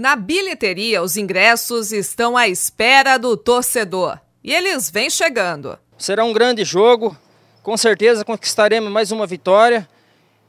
Na bilheteria, os ingressos estão à espera do torcedor. E eles vêm chegando. Será um grande jogo. Com certeza conquistaremos mais uma vitória.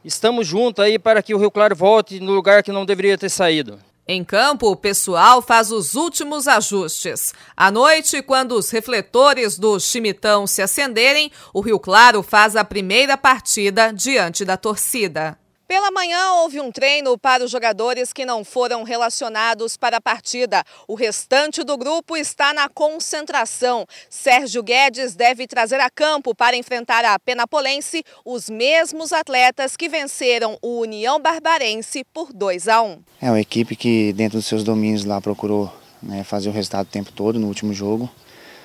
Estamos juntos aí para que o Rio Claro volte no lugar que não deveria ter saído. Em campo, o pessoal faz os últimos ajustes. À noite, quando os refletores do chimitão se acenderem, o Rio Claro faz a primeira partida diante da torcida. Pela manhã, houve um treino para os jogadores que não foram relacionados para a partida. O restante do grupo está na concentração. Sérgio Guedes deve trazer a campo para enfrentar a Penapolense os mesmos atletas que venceram o União Barbarense por 2 a 1. É uma equipe que, dentro dos seus domínios lá, procurou né, fazer o resultado o tempo todo no último jogo.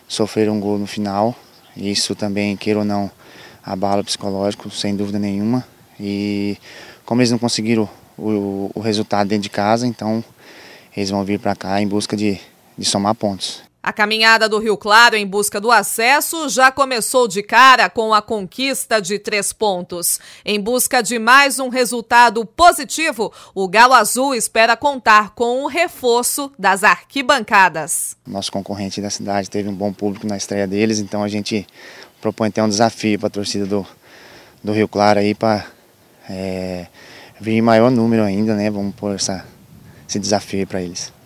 Sofreram um gol no final. Isso também, queira ou não, abala psicológico, sem dúvida nenhuma e como eles não conseguiram o, o resultado dentro de casa, então eles vão vir para cá em busca de, de somar pontos. A caminhada do Rio Claro em busca do acesso já começou de cara com a conquista de três pontos. Em busca de mais um resultado positivo, o Galo Azul espera contar com o reforço das arquibancadas. Nosso concorrente da cidade teve um bom público na estreia deles, então a gente propõe até um desafio para a torcida do, do Rio Claro aí para é, vir em maior número ainda, né? Vamos pôr essa, esse desafio para eles.